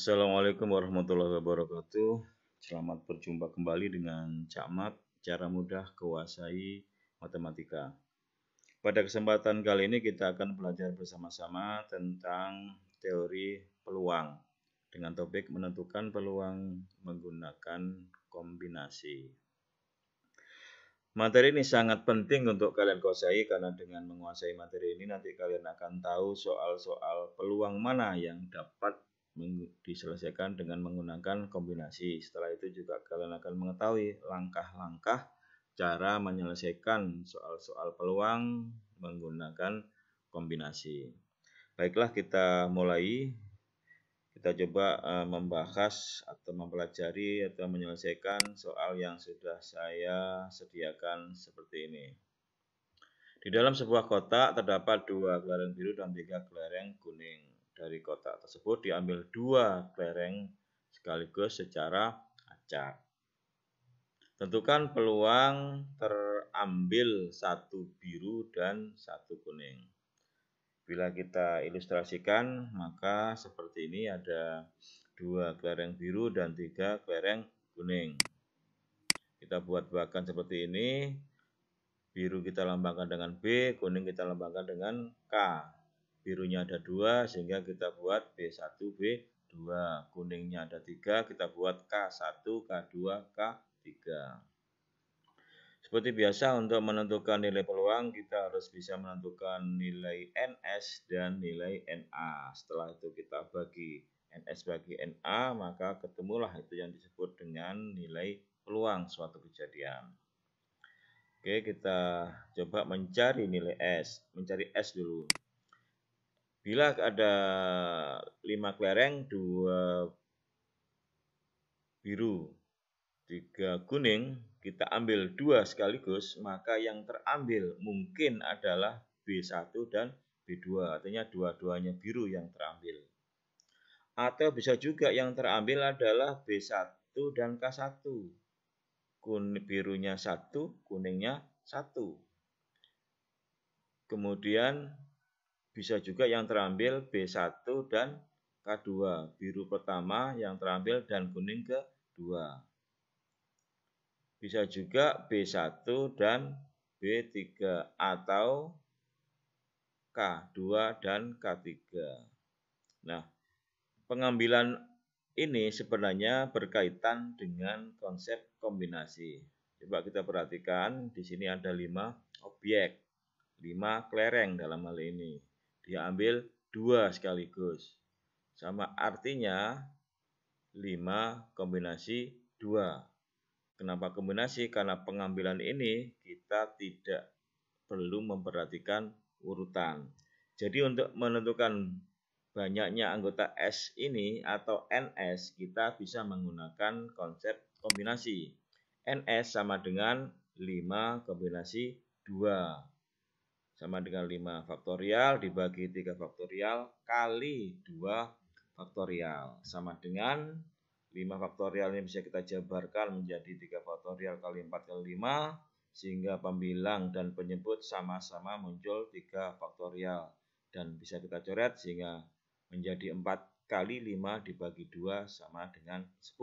Assalamualaikum warahmatullahi wabarakatuh. Selamat berjumpa kembali dengan Cak Mat, cara mudah kuasai matematika. Pada kesempatan kali ini kita akan belajar bersama-sama tentang teori peluang dengan topik menentukan peluang menggunakan kombinasi. Materi ini sangat penting untuk kalian kuasai karena dengan menguasai materi ini nanti kalian akan tahu soal-soal peluang mana yang dapat diselesaikan dengan menggunakan kombinasi. Setelah itu juga kalian akan mengetahui langkah-langkah cara menyelesaikan soal-soal peluang menggunakan kombinasi. Baiklah kita mulai. Kita coba eh, membahas atau mempelajari atau menyelesaikan soal yang sudah saya sediakan seperti ini. Di dalam sebuah kotak terdapat dua kelereng biru dan tiga kelereng kuning dari kotak tersebut diambil dua kelereng sekaligus secara acak. Tentukan peluang terambil satu biru dan satu kuning. Bila kita ilustrasikan, maka seperti ini ada dua kelereng biru dan tiga kelereng kuning. Kita buat bahkan seperti ini. Biru kita lambangkan dengan B, kuning kita lambangkan dengan K birunya ada dua sehingga kita buat B1 B2 kuningnya ada tiga kita buat K1 K2 K3 seperti biasa untuk menentukan nilai peluang kita harus bisa menentukan nilai NS dan nilai NA setelah itu kita bagi NS bagi NA maka ketemulah itu yang disebut dengan nilai peluang suatu kejadian Oke kita coba mencari nilai S mencari S dulu Bila ada 5 kelereng, 2 biru, 3 kuning, kita ambil 2 sekaligus, maka yang terambil mungkin adalah B1 dan B2. Artinya dua-duanya biru yang terambil. Atau bisa juga yang terambil adalah B1 dan K1. Kun birunya satu kuningnya satu Kemudian bisa juga yang terambil B1 dan K2, biru pertama yang terambil dan kuning kedua. Bisa juga B1 dan B3 atau K2 dan K3. Nah, pengambilan ini sebenarnya berkaitan dengan konsep kombinasi. Coba kita perhatikan, di sini ada 5 objek, 5 kelereng dalam hal ini dia ambil dua sekaligus. Sama artinya 5 kombinasi 2. Kenapa kombinasi? Karena pengambilan ini kita tidak perlu memperhatikan urutan. Jadi untuk menentukan banyaknya anggota S ini atau NS kita bisa menggunakan konsep kombinasi. NS sama dengan 5 kombinasi 2 sama dengan 5 faktorial dibagi 3 faktorial kali 2 faktorial sama dengan 5 faktorial ini bisa kita jabarkan menjadi 3 faktorial kali 4 kali 5 sehingga pembilang dan penyebut sama-sama muncul 3 faktorial dan bisa kita coret sehingga menjadi 4 kali 5 dibagi 2 sama dengan 10.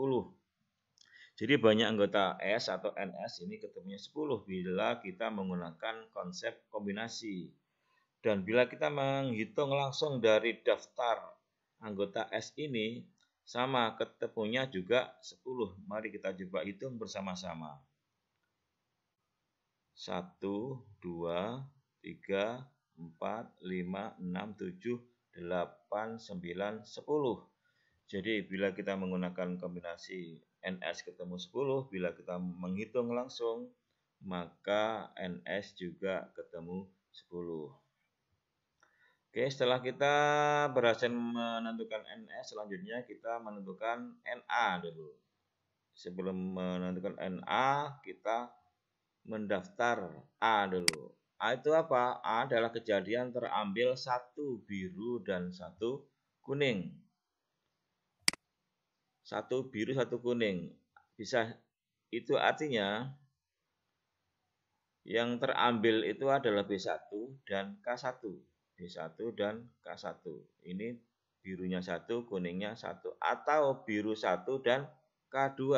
Jadi banyak anggota S atau NS ini ketemunya 10 bila kita menggunakan konsep kombinasi. Dan bila kita menghitung langsung dari daftar anggota S ini, sama ketemunya juga 10. Mari kita coba hitung bersama-sama. 1, 2, 3, 4, 5, 6, 7, 8, 9, 10. Jadi bila kita menggunakan kombinasi NS ketemu 10 bila kita menghitung langsung maka NS juga ketemu 10 Oke, setelah kita berhasil menentukan NS, selanjutnya kita menentukan NA dulu. Sebelum menentukan NA, kita mendaftar A dulu. A itu apa? A adalah kejadian terambil satu biru dan satu kuning. Satu biru, satu kuning. Bisa itu artinya yang terambil itu adalah B1 dan K1. B1 dan K1. Ini birunya satu, kuningnya satu, atau biru satu dan K2.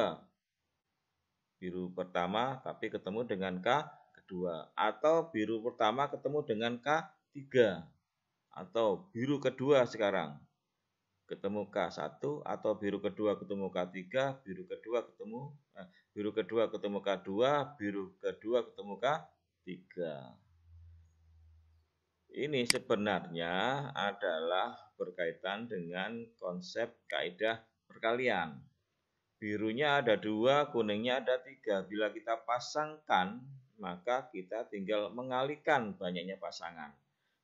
Biru pertama tapi ketemu dengan K kedua, atau biru pertama ketemu dengan K3, atau biru kedua sekarang ketemu K1 atau biru kedua ketemu K3, biru kedua ketemu eh, biru kedua ketemu K2, biru kedua ketemu K3. Ini sebenarnya adalah berkaitan dengan konsep kaidah perkalian. Birunya ada dua, kuningnya ada tiga. Bila kita pasangkan, maka kita tinggal mengalihkan banyaknya pasangan.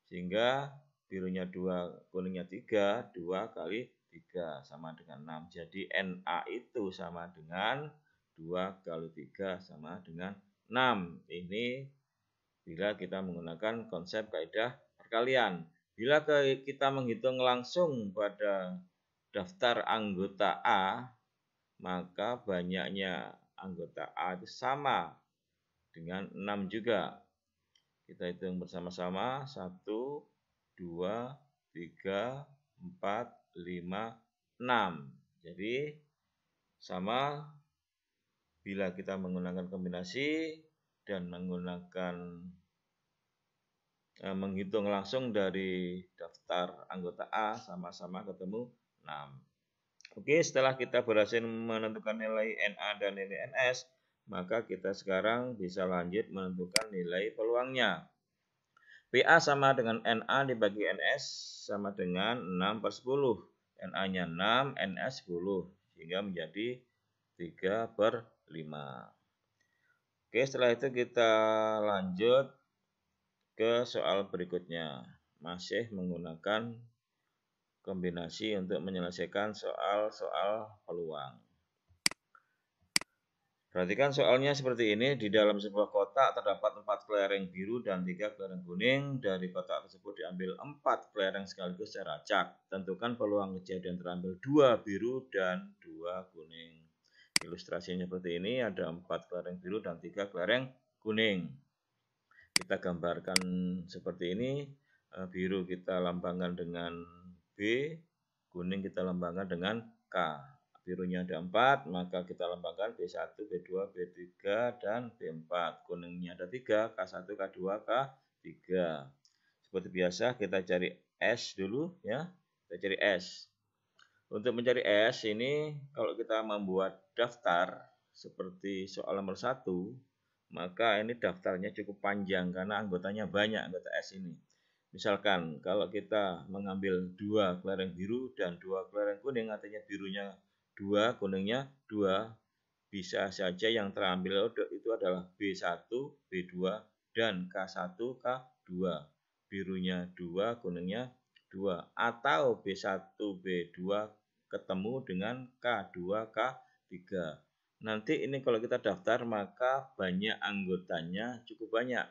Sehingga birunya dua kuningnya tiga dua kali tiga sama dengan enam Jadi NA itu sama dengan dua kali tiga sama dengan enam Ini bila kita menggunakan konsep kaidah perkalian. Bila kita menghitung langsung pada daftar anggota A, maka banyaknya anggota A itu sama dengan enam juga. Kita hitung bersama-sama. satu 2, 3, 4, 5, 6. Jadi sama bila kita menggunakan kombinasi dan menggunakan eh, menghitung langsung dari daftar anggota A sama-sama ketemu 6. Oke, setelah kita berhasil menentukan nilai NA dan nilai NS, maka kita sekarang bisa lanjut menentukan nilai peluangnya. PA sama dengan NA dibagi NS sama dengan 6 per 10. NA-nya 6, NS 10. Sehingga menjadi 3 per 5. Oke, setelah itu kita lanjut ke soal berikutnya. Masih menggunakan kombinasi untuk menyelesaikan soal-soal peluang. Perhatikan soalnya seperti ini, di dalam sebuah kotak terdapat empat kelereng biru dan tiga kelereng kuning. Dari kotak tersebut diambil empat kelereng sekaligus secara acak. Tentukan peluang kejadian terambil dua biru dan dua kuning. Ilustrasinya seperti ini, ada empat kelereng biru dan tiga kelereng kuning. Kita gambarkan seperti ini, eh, biru kita lambangkan dengan B, kuning kita lambangkan dengan K. Birunya ada 4, maka kita lambangkan B1, B2, B3, dan B4. Kuningnya ada 3, K1, K2, K3. Seperti biasa kita cari S dulu ya. Kita cari S. Untuk mencari S ini kalau kita membuat daftar seperti soal nomor 1, maka ini daftarnya cukup panjang karena anggotanya banyak anggota S ini. Misalkan kalau kita mengambil dua kelereng biru dan dua kelereng kuning artinya birunya 2 gunungnya 2 bisa saja yang terambil itu adalah B1, B2, dan K1, K2 birunya 2 kuningnya 2 atau B1 B2 ketemu dengan K2 K3 nanti ini kalau kita daftar maka banyak anggotanya cukup banyak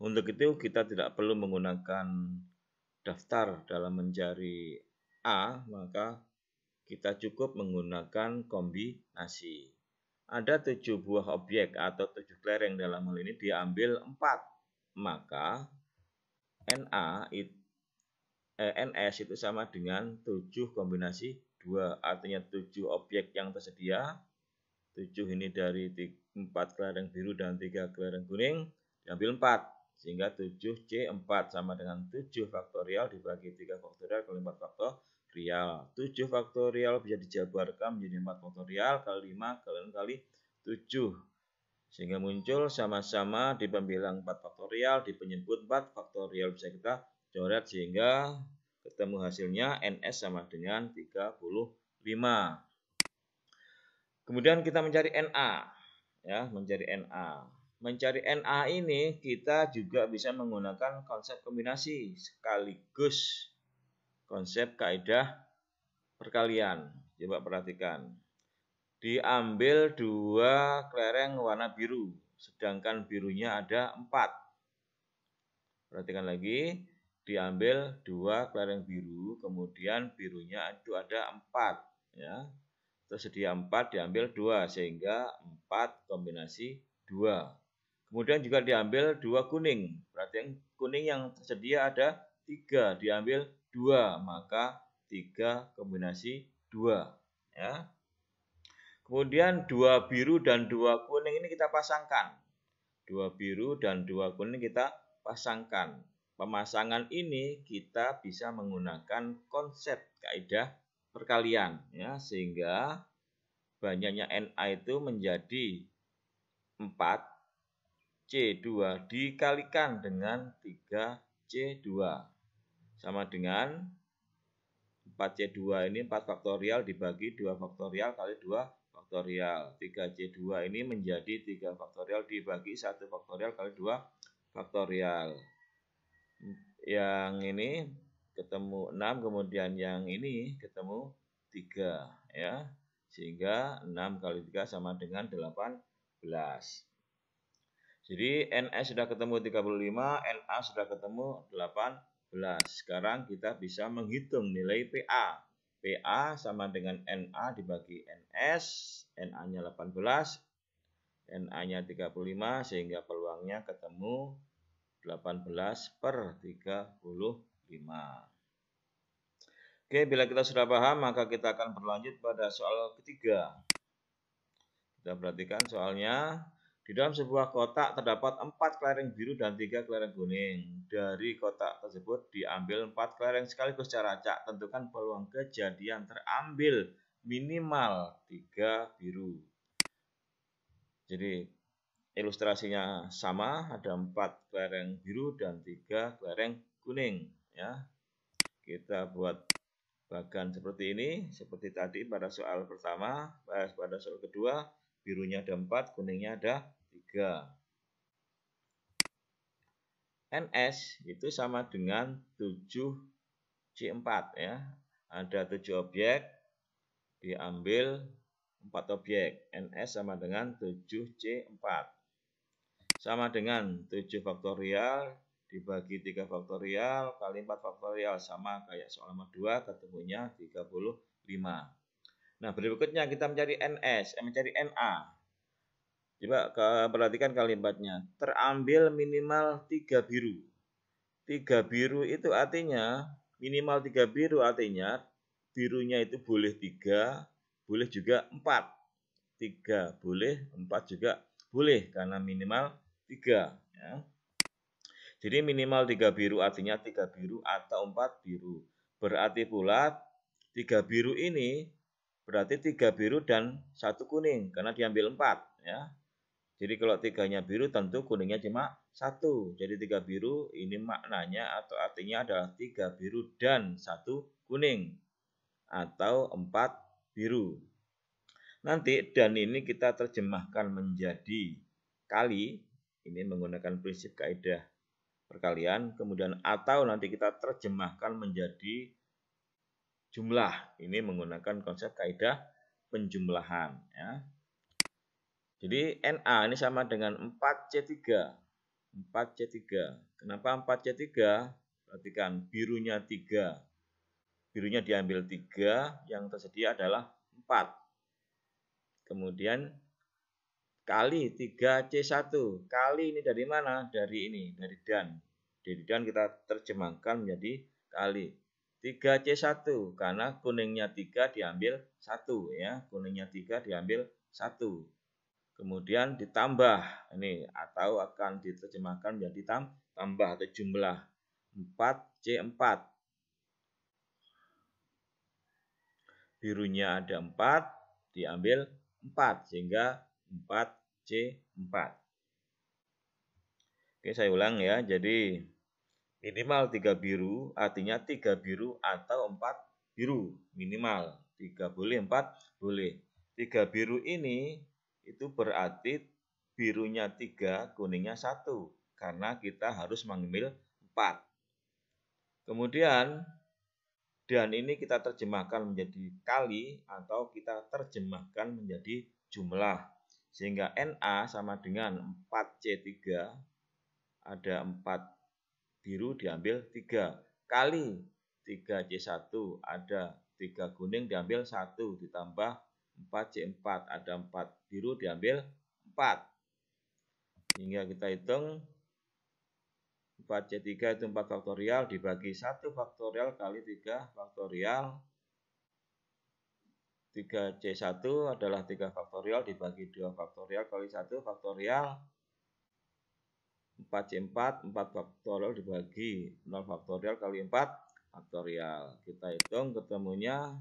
untuk itu kita tidak perlu menggunakan daftar dalam mencari A maka kita cukup menggunakan kombinasi. Ada tujuh buah objek atau tujuh kelereng dalam hal ini diambil empat. Maka NA itu eh, NS itu sama dengan 7 kombinasi 2. Artinya 7 objek yang tersedia. 7 ini dari 4 kelereng biru dan 3 kelereng kuning diambil 4 sehingga 7C4 sama dengan 7 faktorial dibagi 3 faktorial kali 4 faktor faktorial. 7 faktorial bisa dijabarkan menjadi 4 faktorial kali 5 kali kali 7. Sehingga muncul sama-sama di pembilang 4 faktorial, di penyebut 4 faktorial bisa kita coret sehingga ketemu hasilnya NS sama dengan 35. Kemudian kita mencari NA. Ya, mencari NA. Mencari NA ini kita juga bisa menggunakan konsep kombinasi sekaligus konsep kaidah perkalian. Coba perhatikan. Diambil dua kelereng warna biru, sedangkan birunya ada empat. Perhatikan lagi, diambil dua kelereng biru, kemudian birunya itu ada empat. Ya. Tersedia empat, diambil dua, sehingga empat kombinasi dua. Kemudian juga diambil dua kuning, berarti kuning yang tersedia ada tiga, diambil 2, maka 3 kombinasi 2. Ya. Kemudian 2 biru dan 2 kuning ini kita pasangkan. 2 biru dan 2 kuning kita pasangkan. Pemasangan ini kita bisa menggunakan konsep kaidah perkalian ya sehingga banyaknya NA itu menjadi 4 C2 dikalikan dengan 3 C2 sama dengan 4C2 ini 4 faktorial dibagi 2 faktorial kali 2 faktorial. 3C2 ini menjadi 3 faktorial dibagi 1 faktorial kali 2 faktorial. Yang ini ketemu 6, kemudian yang ini ketemu 3. ya Sehingga 6 kali 3 sama dengan 18. Jadi NS sudah ketemu 35, NA sudah ketemu 8. Nah, sekarang kita bisa menghitung nilai PA. PA sama dengan NA dibagi NS, NA-nya 18, NA-nya 35, sehingga peluangnya ketemu 18 per 35. Oke, bila kita sudah paham, maka kita akan berlanjut pada soal ketiga. Kita perhatikan soalnya. Di dalam sebuah kotak terdapat empat kelereng biru dan tiga kelereng kuning. Dari kotak tersebut diambil empat kelereng sekaligus secara acak. Tentukan peluang kejadian terambil minimal tiga biru. Jadi ilustrasinya sama, ada empat kelereng biru dan tiga kelereng kuning. Ya, kita buat bagan seperti ini, seperti tadi pada soal pertama, eh, pada soal kedua, birunya ada 4, kuningnya ada 3. NS itu sama dengan 7C4 ya. Ada 7 objek, diambil 4 objek. NS sama dengan 7C4. Sama dengan 7 faktorial dibagi 3 faktorial kali 4 faktorial sama kayak soal nomor 2 ketemunya 35. Nah, berikutnya kita mencari NS, eh, mencari NA. Coba ke, perhatikan kalimatnya. Terambil minimal tiga biru. Tiga biru itu artinya, minimal tiga biru artinya, birunya itu boleh tiga, boleh juga empat. Tiga boleh, empat juga boleh, karena minimal tiga. Ya. Jadi minimal tiga biru artinya tiga biru atau empat biru. Berarti pula tiga biru ini berarti tiga biru dan satu kuning karena diambil empat ya jadi kalau tiganya biru tentu kuningnya cuma satu jadi tiga biru ini maknanya atau artinya adalah tiga biru dan satu kuning atau empat biru nanti dan ini kita terjemahkan menjadi kali ini menggunakan prinsip kaidah perkalian kemudian atau nanti kita terjemahkan menjadi jumlah. Ini menggunakan konsep kaidah penjumlahan. Ya. Jadi NA ini sama dengan 4C3. 4C3. Kenapa 4C3? Perhatikan, birunya 3. Birunya diambil 3, yang tersedia adalah 4. Kemudian kali 3C1. Kali ini dari mana? Dari ini, dari dan. Jadi dan kita terjemahkan menjadi kali. 3C1 karena kuningnya 3 diambil 1 ya, kuningnya 3 diambil 1. Kemudian ditambah ini atau akan diterjemahkan menjadi tam, tambah atau jumlah 4C4. Birunya ada 4, diambil 4 sehingga 4C4. Oke, saya ulang ya. Jadi minimal tiga biru artinya tiga biru atau empat biru minimal tiga boleh empat boleh tiga biru ini itu berarti birunya tiga kuningnya satu karena kita harus mengambil empat kemudian dan ini kita terjemahkan menjadi kali atau kita terjemahkan menjadi jumlah. Sehingga NA sama dengan 4C3 ada 4 biru diambil 3 kali 3C1 ada 3 kuning diambil 1 ditambah 4C4 ada 4 biru diambil 4 hingga kita hitung 4C3 itu 4 faktorial dibagi 1 faktorial kali 3 faktorial 3C1 adalah 3 faktorial dibagi 2 faktorial kali 1 faktorial 4 C4 4 faktorial dibagi 0 faktorial kali 4 faktorial kita hitung ketemunya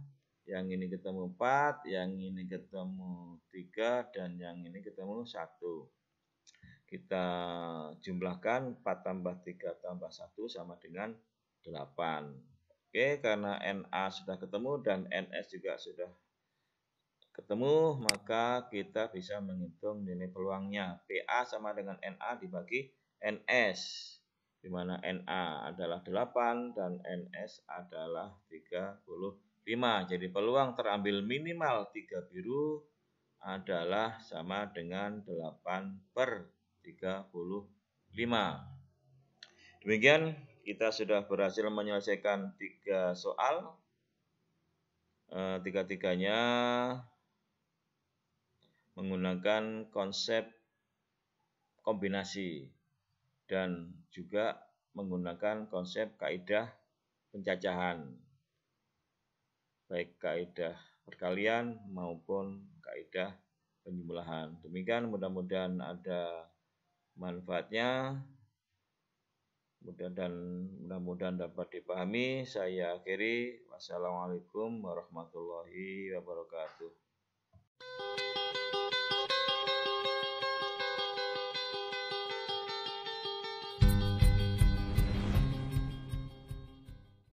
yang ini ketemu 4 yang ini ketemu 3 dan yang ini ketemu 1 kita jumlahkan 4 tambah 3 tambah 1 sama dengan 8 Oke karena NA sudah ketemu dan NS juga sudah ketemu maka kita bisa menghitung nilai peluangnya PA sama dengan NA dibagi NS di mana NA adalah 8 dan NS adalah 35. Jadi peluang terambil minimal 3 biru adalah sama dengan 8 per 35. Demikian kita sudah berhasil menyelesaikan tiga soal. E, Tiga-tiganya menggunakan konsep kombinasi dan juga menggunakan konsep kaidah pencacahan baik kaidah perkalian maupun kaidah penjumlahan. Demikian mudah-mudahan ada manfaatnya mudah dan mudah-mudahan dapat dipahami. Saya akhiri. Wassalamualaikum warahmatullahi wabarakatuh.